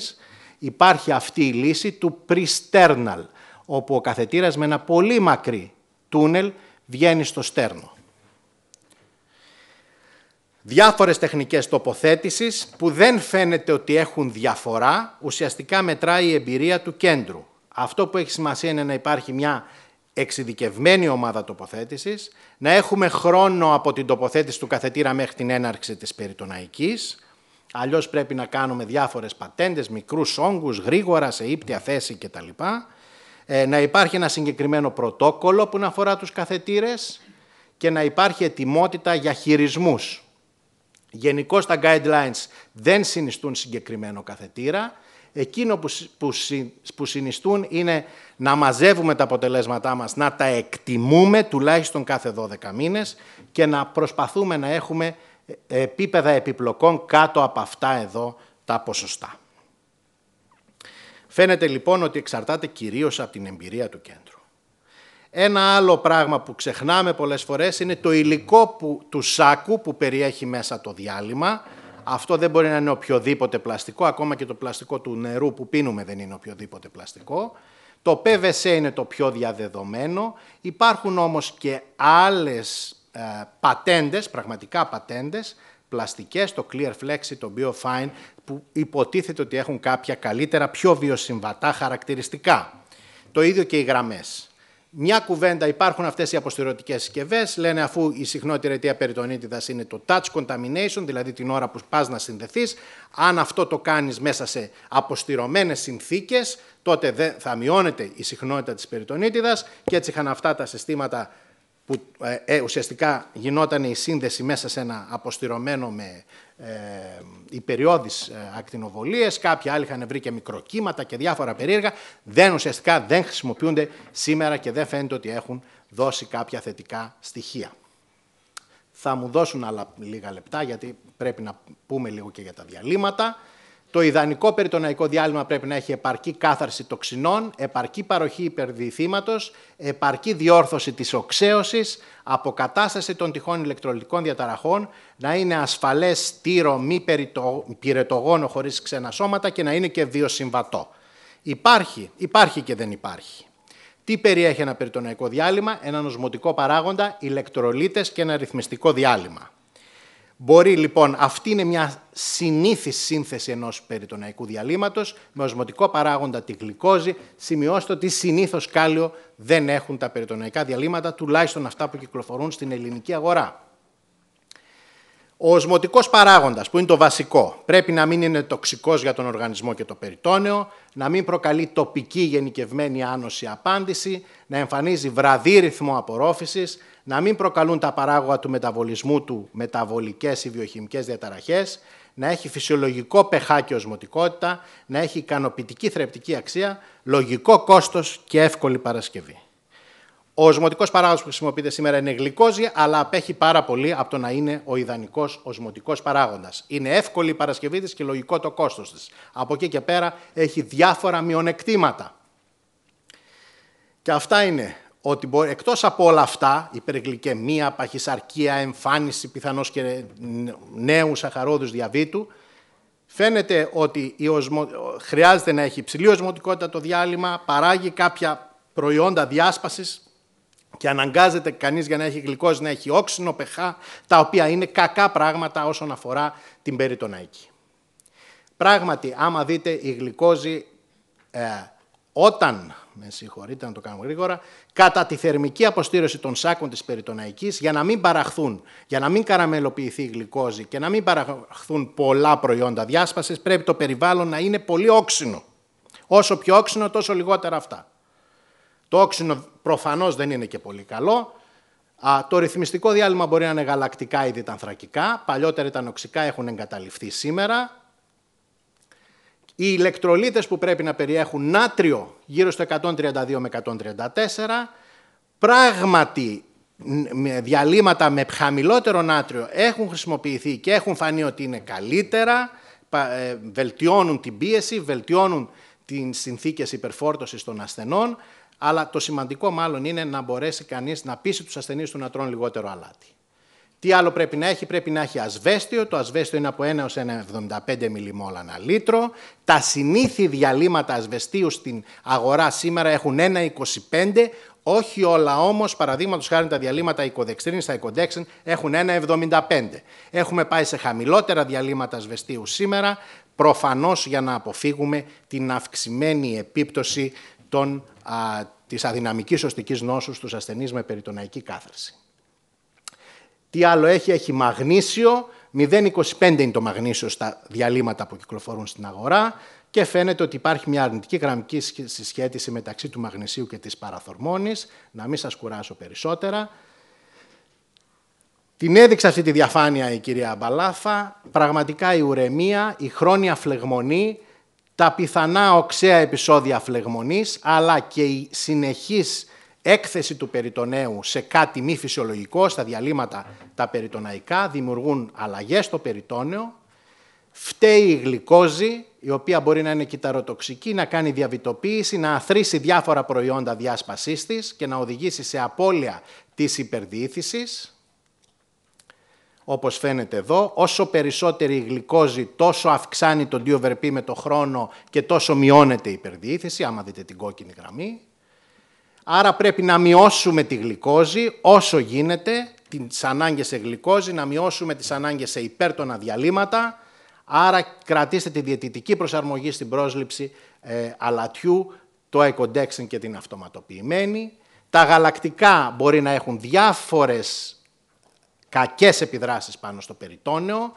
υπάρχει αυτή η λύση του pre-sternal, όπου ο καθετήρας με ένα πολύ μακρύ τούνελ βγαίνει στο στέρνο. Διάφορες τεχνικές τοποθέτησης που δεν φαίνεται ότι έχουν διαφορά, ουσιαστικά μετράει η εμπειρία του κέντρου. Αυτό που έχει σημασία είναι να υπάρχει μια εξειδικευμένη ομάδα τοποθέτησης, να έχουμε χρόνο από την τοποθέτηση του καθετήρα μέχρι την έναρξη της περιτοναϊκής, Αλλιώς πρέπει να κάνουμε διάφορες πατέντες, μικρούς όγκους, γρήγορα, σε ύπτια θέση κτλ. Ε, να υπάρχει ένα συγκεκριμένο πρωτόκολλο που να αφορά τους καθετήρες και να υπάρχει ετοιμότητα για χειρισμούς. Γενικώ τα guidelines δεν συνιστούν συγκεκριμένο καθετήρα. Εκείνο που, που, που συνιστούν είναι να μαζεύουμε τα αποτελέσματά μας, να τα εκτιμούμε τουλάχιστον κάθε 12 μήνες και να προσπαθούμε να έχουμε επίπεδα επιπλοκών κάτω από αυτά εδώ τα ποσοστά. Φαίνεται λοιπόν ότι εξαρτάται κυρίως από την εμπειρία του κέντρου. Ένα άλλο πράγμα που ξεχνάμε πολλές φορές είναι το υλικό που, του σάκου που περιέχει μέσα το διάλειμμα. Αυτό δεν μπορεί να είναι οποιοδήποτε πλαστικό, ακόμα και το πλαστικό του νερού που πίνουμε δεν είναι οποιοδήποτε πλαστικό. Το PVC είναι το πιο διαδεδομένο. Υπάρχουν όμως και άλλες ε, πατέντες, πραγματικά πατέντες, πλαστικές, το Clear Flexi, το BioFine, που υποτίθεται ότι έχουν κάποια καλύτερα, πιο βιοσυμβατά χαρακτηριστικά. Το ίδιο και οι γραμμές. Μια κουβέντα, υπάρχουν αυτές οι αποστηρωτικές συσκευές. Λένε αφού η συχνότερη αιτία περιτονίτιδας είναι το touch contamination, δηλαδή την ώρα που πα να συνδεθείς, αν αυτό το κάνεις μέσα σε αποστηρωμένες συνθήκες, τότε θα μειώνεται η συχνότητα της περιτονίτιδας και έτσι είχαν αυτά τα συστήματα που ε, ε, ουσιαστικά γινόταν η σύνδεση μέσα σε ένα αποστηρωμένο με ε, ε ακτινοβολίες, κάποια άλλοι είχαν βρει και μικροκύματα και διάφορα περίεργα, δεν ουσιαστικά δεν χρησιμοποιούνται σήμερα και δεν φαίνεται ότι έχουν δώσει κάποια θετικά στοιχεία. Θα μου δώσουν άλλα λίγα λεπτά γιατί πρέπει να πούμε λίγο και για τα διαλύματα. Το ιδανικό περιτοναϊκό διάλειμμα πρέπει να έχει επαρκή κάθαρση τοξινών, επαρκή παροχή υπερδιθήματο, επαρκή διόρθωση της οξέωσης, αποκατάσταση των τυχών ηλεκτρολυτικών διαταραχών, να είναι ασφαλές στήρο μη πυρετογόνο χωρίς ξένα σώματα και να είναι και βιοσυμβατό. Υπάρχει, υπάρχει και δεν υπάρχει. Τι περιέχει ένα περιτοναϊκό διάλειμμα, ένα οσμοτικό παράγοντα, ηλεκτρολίτες και ένα ρυθμιστικό διάλειμμα. Μπορεί λοιπόν, αυτή είναι μια συνήθις σύνθεση ενός περιτοναϊκού διαλύματος με οσμοτικό παράγοντα τη γλυκόζη. Σημειώστε ότι συνήθως κάλιο δεν έχουν τα περιτοναϊκά διαλύματα, τουλάχιστον αυτά που κυκλοφορούν στην ελληνική αγορά. Ο οσμοτικός παράγοντας, που είναι το βασικό, πρέπει να μην είναι τοξικός για τον οργανισμό και το περιτόνεο, να μην προκαλεί τοπική γενικευμένη άνοση απάντηση, να εμφανίζει βραδύ ρυθμό απορρόφησης, να μην προκαλούν τα παράγωγα του μεταβολισμού του μεταβολικές ή βιοχημικές διαταραχές, να έχει φυσιολογικό πεχάκι οσμοτικότητα, να έχει ικανοποιητική θρεπτική αξία, λογικό κόστος και εύκολη παρασκευή. Ο οσμοτικός παράγοντα που χρησιμοποιείται σήμερα είναι γλυκόζη, αλλά απέχει πάρα πολύ από το να είναι ο ιδανικός οσμοτικός παράγοντας. Είναι εύκολη η παρασκευή της και λογικό το κόστος της. Από εκεί και πέρα έχει διάφορα μειονεκτήματα. Και αυτά είναι ότι μπορεί, εκτός από όλα αυτά, υπεργλυκαιμία, παχυσαρκία, εμφάνιση πιθανώς και νέους σαχαρόδους διαβήτου, φαίνεται ότι η χρειάζεται να έχει υψηλή οσμοτικότητα το διάλειμμα, παράγει κάποια προϊόντα διάσπασης και αναγκάζεται κανείς για να έχει γλυκόζι να έχει όξινο, πεχά, τα οποία είναι κακά πράγματα όσον αφορά την περιτοναϊκή. Πράγματι, άμα δείτε, η γλυκόζη ε, όταν με συγχωρείτε να το κάνω γρήγορα, κατά τη θερμική αποστήρωση των σάκων της περιτοναϊκής για να μην παραχθούν, για να μην καραμελοποιηθεί η γλυκόζη και να μην παραχθούν πολλά προϊόντα διάσπασης, πρέπει το περιβάλλον να είναι πολύ όξινο. Όσο πιο όξινο, τόσο λιγότερα αυτά. Το όξινο προφανώς δεν είναι και πολύ καλό, το ρυθμιστικό διάλειμμα μπορεί να είναι γαλακτικά ή διτανθρακικά. Παλιότερα ήταν οξικά, έχουν εγκαταληφθεί σήμερα. Οι ηλεκτρολίτες που πρέπει να περιέχουν νάτριο γύρω στο 132 με 134, πράγματι διαλύματα με χαμηλότερο νάτριο έχουν χρησιμοποιηθεί και έχουν φανεί ότι είναι καλύτερα, ε, βελτιώνουν την πίεση, βελτιώνουν τις συνθήκες υπερφόρτωσης των ασθενών, αλλά το σημαντικό μάλλον είναι να μπορέσει κανείς να πείσει τους ασθενείς του να τρώνε λιγότερο αλάτι. Τι άλλο πρέπει να έχει, πρέπει να έχει ασβέστιο. Το ασβέστιο είναι από 1 έως 1,75 μιλιμόλ ανά λίτρο. Τα συνήθη διαλύματα ασβεστίου στην αγορά σήμερα έχουν 1,25. Όχι όλα όμως, παραδείγματος χάρη τα διαλύματα οικοδεξτρίνης τα οικοδεξεν έχουν 1,75. Έχουμε πάει σε χαμηλότερα διαλύματα ασβεστίου σήμερα, προφανώς για να αποφύγουμε την αυξημένη επίπτωση της αδυναμικής οστικής νόσου στους ασθενείς με περιτοναϊκή κάθαρση. Τι άλλο έχει, έχει μαγνήσιο, 0,25 είναι το μαγνήσιο στα διαλύματα που κυκλοφορούν στην αγορά και φαίνεται ότι υπάρχει μια αρνητική γραμμική συσχέτιση μεταξύ του μαγνησίου και της παραθορμόνης, να μην σας κουράσω περισσότερα. Την έδειξε αυτή τη διαφάνεια η κυρία Μπαλάφα, Πραγματικά η ουρεμία, η χρόνια φλεγμονή, τα πιθανά οξέα επεισόδια φλεγμονής, αλλά και η συνεχής έκθεση του περιτονέου σε κάτι μη φυσιολογικό, στα διαλύματα τα περιτοναϊκά, δημιουργούν αλλαγές στο περιτόνεο, φταίει η γλυκόζη, η οποία μπορεί να είναι κυταροτοξική, να κάνει διαβιτοποίηση, να αθρήσει διάφορα προϊόντα διάσπασής της και να οδηγήσει σε απώλεια της υπερδιήθησης. Όπως φαίνεται εδώ, όσο περισσότερη η γλυκόζη, τόσο αυξάνει τον διοβερπή με το χρόνο και τόσο μειώνεται η υπερδιήθηση, άμα δείτε την κόκκινη γραμμή. Άρα πρέπει να μειώσουμε τη γλυκόζη όσο γίνεται, τις ανάγκες σε γλυκόζη, να μειώσουμε τις ανάγκες σε υπέρτονα διαλύματα. Άρα κρατήστε τη διαιτητική προσαρμογή στην πρόσληψη ε, αλατιού, το eco και την αυτοματοποιημένη. Τα γαλακτικά μπορεί να έχουν διάφορες κακές επιδράσεις πάνω στο περιτόνεο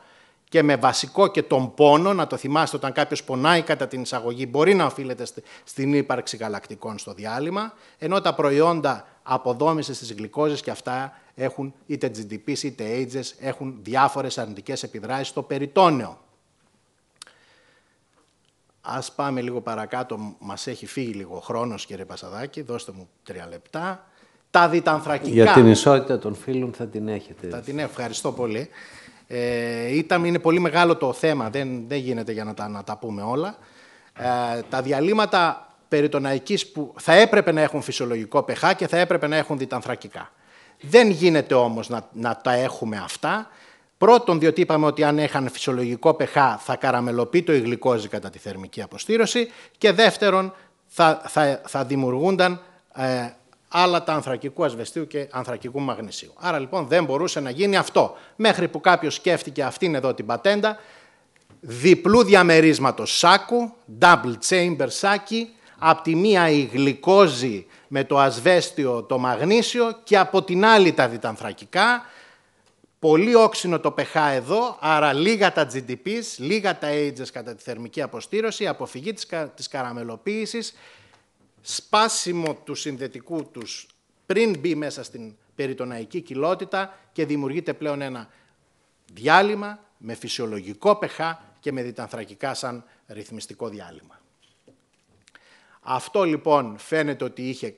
και με βασικό και τον πόνο, να το θυμάστε όταν κάποιος πονάει κατά την εισαγωγή, μπορεί να οφείλεται στην ύπαρξη γαλακτικών στο διάλειμμα, ενώ τα προϊόντα αποδόμησης της γλυκόζης και αυτά έχουν είτε GDP είτε AIDS, έχουν διάφορες αρνητικές επιδράσεις στο περιτόνεο. Ας πάμε λίγο παρακάτω, μας έχει φύγει λίγο χρόνος κύριε Πασαδάκη, δώστε μου τρία λεπτά. Τα διτανθρακικά. Για την ισότητα των φίλων θα την έχετε. Θα την ευχαριστώ πολύ. Ε, ήταν, είναι πολύ μεγάλο το θέμα, δεν, δεν γίνεται για να τα, να τα πούμε όλα. Ε, τα διαλύματα περί περιτοναϊκής που θα έπρεπε να έχουν φυσιολογικό pH και θα έπρεπε να έχουν διτανθρακικά. Δεν γίνεται όμως να, να τα έχουμε αυτά. Πρώτον, διότι είπαμε ότι αν είχαν φυσιολογικό pH θα καραμελοποιεί το υγλικόζι κατά τη θερμική αποστήρωση και δεύτερον, θα, θα, θα δημιουργούνταν ε, άλλα τα ανθρακικού ασβεστίου και ανθρακικού μαγνησίου. Άρα λοιπόν δεν μπορούσε να γίνει αυτό. Μέχρι που κάποιος σκέφτηκε αυτήν εδώ την πατέντα, διπλού διαμερίσματος σάκου, double chamber σάκι, από τη μία η γλυκόζη με το ασβέστιο το μαγνήσιο και από την άλλη τα διτανθρακικά. Πολύ όξινο το pH εδώ, άρα λίγα τα GDPs, λίγα τα ages κατά τη θερμική αποστήρωση, αποφυγή της, κα, της καραμελοποίησης σπάσιμο του συνδετικού τους πριν μπει μέσα στην περιτοναϊκή κοιλότητα και δημιουργείται πλέον ένα διάλειμμα με φυσιολογικό πεχά και με διτανθρακικά σαν ρυθμιστικό διάλειμμα. Αυτό λοιπόν φαίνεται ότι είχε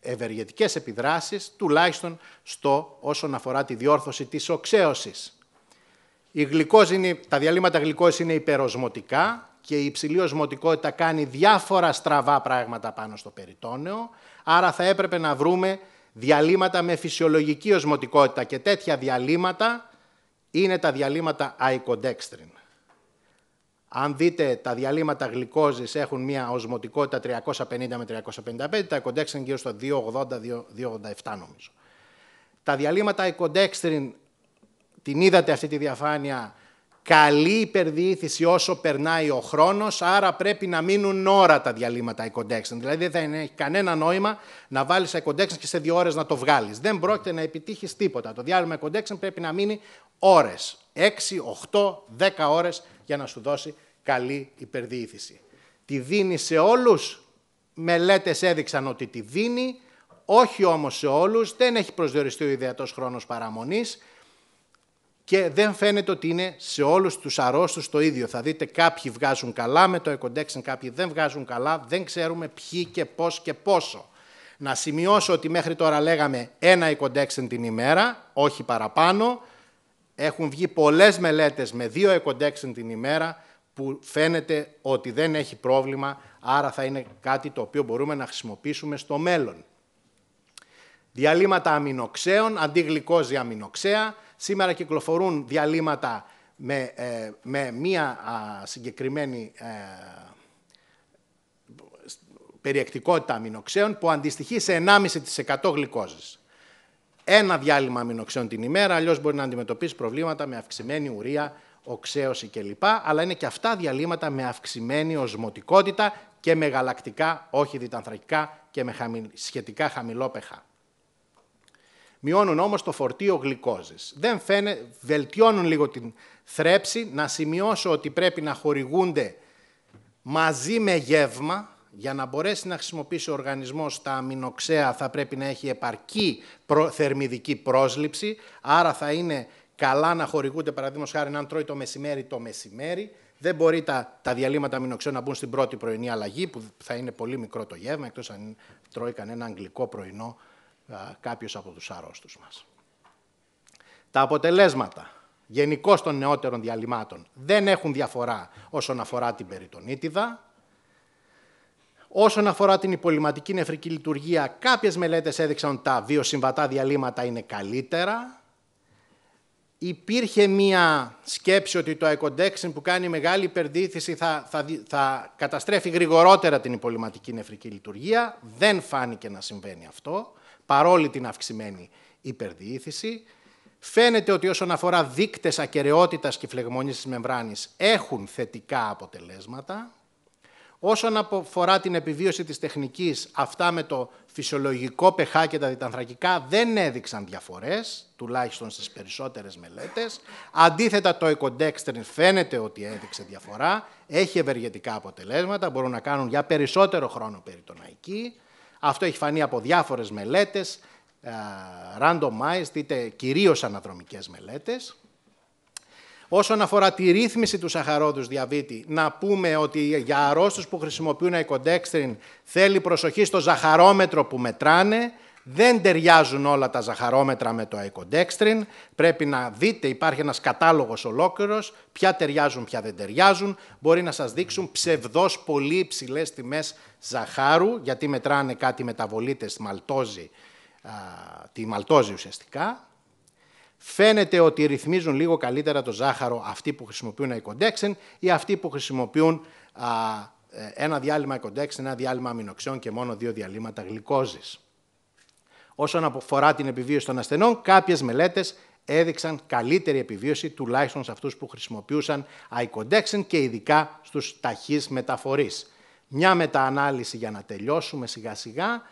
ευεργετικές επιδράσεις, τουλάχιστον στο όσον αφορά τη διόρθωση της οξέωσης. Η τα διαλύματα γλυκόζης είναι υπεροσμωτικά και η υψηλή οσμοτικότητα κάνει διάφορα στραβά πράγματα πάνω στο περιτόνεο, άρα θα έπρεπε να βρούμε διαλύματα με φυσιολογική οσμοτικότητα και τέτοια διαλύματα είναι τα διαλύματα αικοντέξτριν. Αν δείτε τα διαλύματα γλυκόζης έχουν μια οσμοτικότητα 350 με 355, τα αικοντέξτριν γύρω στο 280-287 νομίζω. Τα διαλύματα αικοντέξτριν, την είδατε αυτή τη διαφάνεια, καλή υπερδιήθηση όσο περνάει ο χρόνος, άρα πρέπει να μείνουν ώρα τα διαλύματα εικοντέξεν. Δηλαδή δεν έχει κανένα νόημα να βάλεις εικοντέξεν και σε δύο ώρες να το βγάλεις. Δεν πρόκειται να επιτύχεις τίποτα. Το διάλειμμα εικοντέξεν πρέπει να μείνει ώρες. 6, 8, 10 ώρες για να σου δώσει καλή υπερδιήθηση. Τη δίνει σε όλους. Μελέτες έδειξαν ότι τη δίνει. Όχι όμως σε όλους. Δεν έχει προσδιοριστεί ο ιδεατός χρόνος παραμονής και δεν φαίνεται ότι είναι σε όλους τους αρρώστους το ίδιο. Θα δείτε κάποιοι βγάζουν καλά με το Econdexin, κάποιοι δεν βγάζουν καλά, δεν ξέρουμε ποιοι και πώς και πόσο. Να σημειώσω ότι μέχρι τώρα λέγαμε ένα Econdexin την ημέρα, όχι παραπάνω. Έχουν βγει πολλές μελέτες με δύο Econdexin την ημέρα που φαίνεται ότι δεν έχει πρόβλημα, άρα θα είναι κάτι το οποίο μπορούμε να χρησιμοποιήσουμε στο μέλλον. Διαλύματα αμινοξέων, αντί γλυκόζη αμινοξέα, Σήμερα κυκλοφορούν διαλύματα με, ε, με μία συγκεκριμένη ε, περιεκτικότητα αμινοξέων που αντιστοιχεί σε 1,5% γλυκόζης. Ένα διάλειμμα αμινοξέων την ημέρα, αλλιώς μπορεί να αντιμετωπίσει προβλήματα με αυξημένη ουρία, οξέωση κλπ. Αλλά είναι και αυτά διαλύματα με αυξημένη οσμοτικότητα και με γαλακτικά, όχι διτανθρακικά και με σχετικά χαμηλό Μειώνουν όμως το φορτίο γλυκόζης. Δεν φαίνε, βελτιώνουν λίγο την θρέψη. Να σημειώσω ότι πρέπει να χορηγούνται μαζί με γεύμα, για να μπορέσει να χρησιμοποιήσει ο οργανισμός τα αμινοξέα θα πρέπει να έχει επαρκή θερμιδική πρόσληψη, άρα θα είναι καλά να χορηγούνται παραδείγματος χάρη αν τρώει το μεσημέρι το μεσημέρι, δεν μπορεί τα, τα διαλύματα αμινοξέων να μπουν στην πρώτη πρωινή αλλαγή που θα είναι πολύ μικρό το γεύμα, εκτός αν τρώει κανένα αγγλικό πρωινό κάποιος από τους αρρώστους μας. Τα αποτελέσματα γενικώς των νεότερων διαλυμάτων δεν έχουν διαφορά όσον αφορά την περιτονίτιδα. Όσον αφορά την υπολοιματική νεφρική λειτουργία, κάποιες μελέτες έδειξαν ότι τα βιοσυμβατά διαλύματα είναι καλύτερα. Υπήρχε μία σκέψη ότι το εκοντέξιν που κάνει μεγάλη υπερδίθηση θα, θα, θα καταστρέφει γρηγορότερα την υπολοιματική νεφρική λειτουργία. Δεν φάνηκε να συμβαίνει αυτό παρόλη την αυξημένη υπερδιήθηση. Φαίνεται ότι όσον αφορά δείκτες ακαιρεότητας και φλεγμονής της μεμβράνης έχουν θετικά αποτελέσματα. Όσον αφορά την επιβίωση της τεχνικής, αυτά με το φυσιολογικό pH και τα διτανθρακικά δεν έδειξαν διαφορές, τουλάχιστον στις περισσότερες μελέτες. Αντίθετα, το οικοντέξτερν φαίνεται ότι έδειξε διαφορά, έχει ευεργετικά αποτελέσματα, μπορούν να κάνουν για περισσότερο χρόνο περί περιτοναϊκή. Αυτό έχει φανεί από διάφορες μελέτες, ε, randomized, είτε κυρίως αναδρομικές μελέτες. Όσον αφορά τη ρύθμιση του σαχαρόδους διαβήτη, να πούμε ότι για αρρώστους που χρησιμοποιούν αϊκοντέξτριν θέλει προσοχή στο ζαχαρόμετρο που μετράνε, δεν ταιριάζουν όλα τα ζαχαρόμετρα με το Icodextrin. Πρέπει να δείτε, υπάρχει ένας κατάλογος ολόκληρος, ποια ταιριάζουν, ποια δεν ταιριάζουν. Μπορεί να σας δείξουν ψευδώς πολύ υψηλές τιμές ζαχάρου, γιατί μετράνε κάτι μεταβολίτες, μαλτόζι, α, τη μαλτόζη ουσιαστικά. Φαίνεται ότι ρυθμίζουν λίγο καλύτερα το ζάχαρο αυτοί που χρησιμοποιούν Icodextrin ή αυτοί που χρησιμοποιούν α, ε, ένα διάλειμμα Icodextrin, ένα διάλειμμα αμινοξιών και μόνο δύο διαλύματα γλυκόζης. Όσον αφορά την επιβίωση των ασθενών, κάποιες μελέτες έδειξαν καλύτερη επιβίωση τουλάχιστον σε αυτούς που χρησιμοποιούσαν Icodexin και ειδικά στους ταχείς μεταφορείς. Μια μεταανάλυση για να τελειώσουμε σιγά σιγά.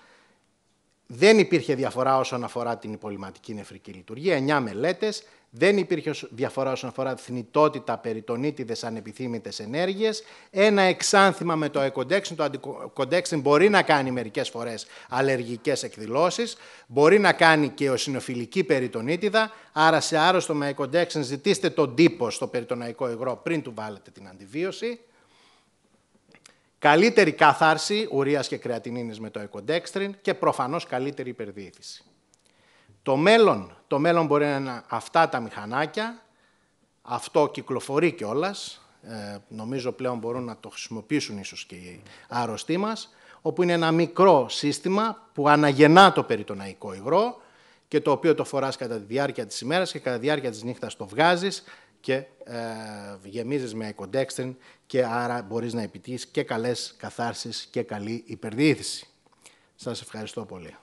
Δεν υπήρχε διαφορά όσον αφορά την υπολοιματική νεφρική λειτουργία, 9 μελέτες δεν υπήρχε διαφορά όσον αφορά θνητότητα, περιτονίτιδε, ανεπιθύμητες ενέργειες. Ένα εξάνθημα με το εκοντέξιν. Το αντικοντέξιν μπορεί να κάνει μερικές φορές αλλεργικές εκδηλώσεις. Μπορεί να κάνει και οσυνοφιλική περιτονίτιδα. Άρα, σε άρρωστο με εκοντέξιν, ζητήστε τον τύπο στο περιτοναϊκό υγρό πριν του βάλετε την αντιβίωση. Καλύτερη κάθαρση ουρίας και κρεατινίνης με το εκοντέξτριν και προφανώς καλύτερη υπερδιήθηση. Το μέλλον, το μέλλον μπορεί να είναι αυτά τα μηχανάκια, αυτό κυκλοφορεί κιόλας. Ε, νομίζω πλέον μπορούν να το χρησιμοποιήσουν ίσως και οι άρρωστοί μας, όπου είναι ένα μικρό σύστημα που αναγεννά το περιτοναϊκό υγρό και το οποίο το φοράς κατά τη διάρκεια της ημέρας και κατά τη διάρκεια της νύχτας το βγάζεις και ε, γεμίζεις με και άρα μπορείς να επιτύχεις και καλές καθάρσεις και καλή υπερδιήθηση. Σας ευχαριστώ πολύ.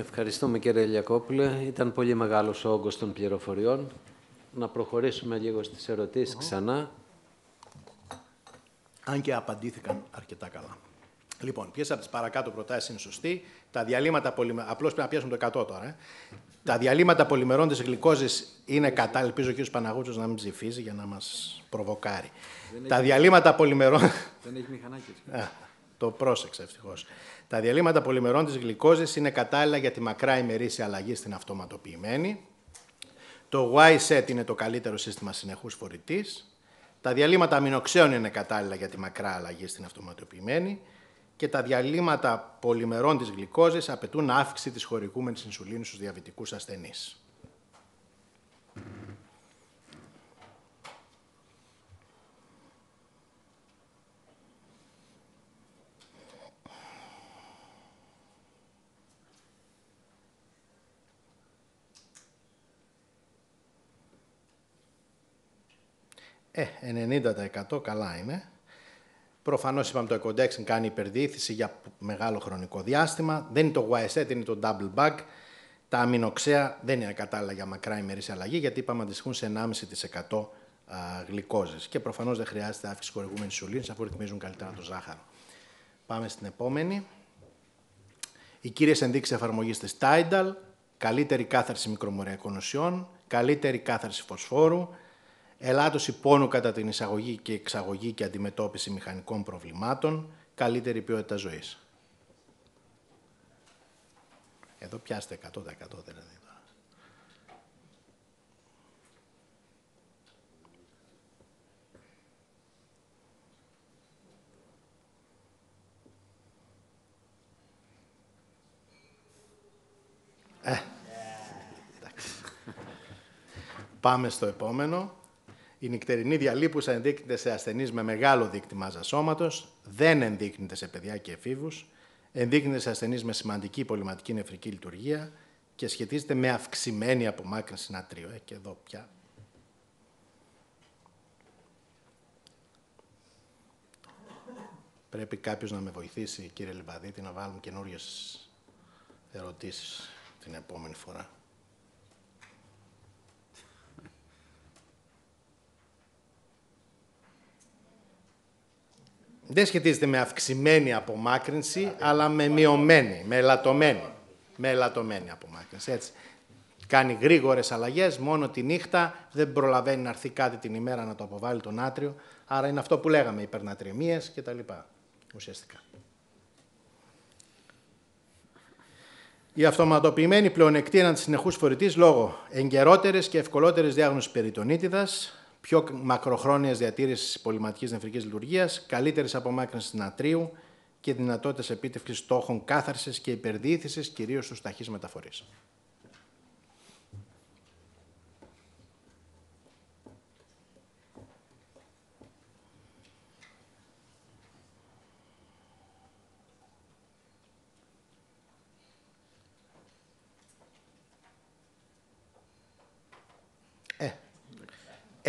Ευχαριστούμε κύριε Λιακόπουλε. Ήταν πολύ μεγάλος ο όγκος των πληροφοριών. Να προχωρήσουμε λίγο στις ερωτήσεις ξανά. Αν και απαντήθηκαν αρκετά καλά. Λοιπόν, ποιες από τις παρακάτω προτάσεις είναι σωστή. Τα διαλύματα πολυμερών. Απλώς πρέπει να πιάσουμε το 100 τώρα. Ε. Τα διαλύματα πολυμερών τη γλυκόζης είναι κατά. Ελπίζω ο κ. να μην ψηφίζει για να μας προβοκάρει. Τα διαλύματα πολυμερών. Δεν έχει μηχανάκι. Το πρόσεξα ευτυχώς. Τα διαλύματα πολυμερών της γλυκόζης είναι κατάλληλα για τη μακρά ημερήσια αλλαγή στην αυτοματοποιημένη. Το Y-set είναι το καλύτερο σύστημα συνεχούς φορητής. Τα διαλύματα αμινοξέων είναι κατάλληλα για τη μακρά αλλαγή στην αυτοματοποιημένη και τα διαλύματα πολυμερών της γλυκόζης απαιτούν αύξηση της χορηγούμενης ινσουλίνης στους διαβητικούς ασθενείς. Ε, 90% καλά είναι. Προφανώς είπαμε το Ecodexing κάνει υπερδιήθηση για μεγάλο χρονικό διάστημα. Δεν είναι το YSET, είναι το double bug. Τα αμινοξέα δεν είναι κατάλληλα για μακρά ημερήσια αλλαγή, γιατί είπαμε αντιστοιχούν σε 1,5% γλυκόζες. Και προφανώς δεν χρειάζεται αύξηση χορηγούμενης σουλίνης, αφού ρυθμίζουν καλύτερα το ζάχαρο. Πάμε στην επόμενη. Οι κύριες ενδείξεις εφαρμογής της Tidal, καλύτερη κάθαρση μικρομοριακών ουσιών, καλύτερη κάθαρση φωσφόρου, ελάττωση πόνου κατά την εισαγωγή και εξαγωγή και αντιμετώπιση μηχανικών προβλημάτων, καλύτερη ποιότητα ζωής. Εδώ πιάστε 100% δηλαδή. Ε, Πάμε στο επόμενο. Η νυκτερινή διαλύπουσα ενδείκνυται σε ασθενείς με μεγάλο δείκτη μάζα δεν ενδείκνυται σε παιδιά και εφήβους, ενδείκνυται σε ασθενείς με σημαντική πολυματική νεφρική λειτουργία και σχετίζεται με αυξημένη απομάκρυνση νατρίου. Ε, και εδώ πια. Πρέπει κάποιος να με βοηθήσει, κύριε Λιμπαδίτη, να βάλουμε καινούριες ερωτήσεις την επόμενη φορά. δεν σχετίζεται με αυξημένη απομάκρυνση, αλλά με μειωμένη, με ελαττωμένη. Με απομάκρυνση, έτσι. Κάνει γρήγορες αλλαγές, μόνο τη νύχτα, δεν προλαβαίνει να έρθει κάτι την ημέρα να το αποβάλει τον άτριο. Άρα είναι αυτό που λέγαμε, τα κτλ. Ουσιαστικά. Η αυτοματοποιημένη πλεονεκτήρα τη συνεχούς φορητής λόγω εγκαιρότερη και ευκολότερη διάγνωση περιτονίτιδας, πιο μακροχρόνια διατήρησης της πολυματικής νεφρική λειτουργία, καλύτερη απομάκρυνση νατρίου και δυνατότητες επίτευξης στόχων κάθαρσης και υπερδιήθηση, κυρίως στους ταχύς μεταφορείς.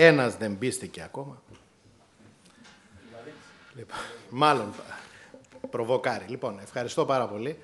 Ένας δεν πίστηκε ακόμα. Λοιπόν, μάλλον προβοκάρει. Λοιπόν, ευχαριστώ πάρα πολύ.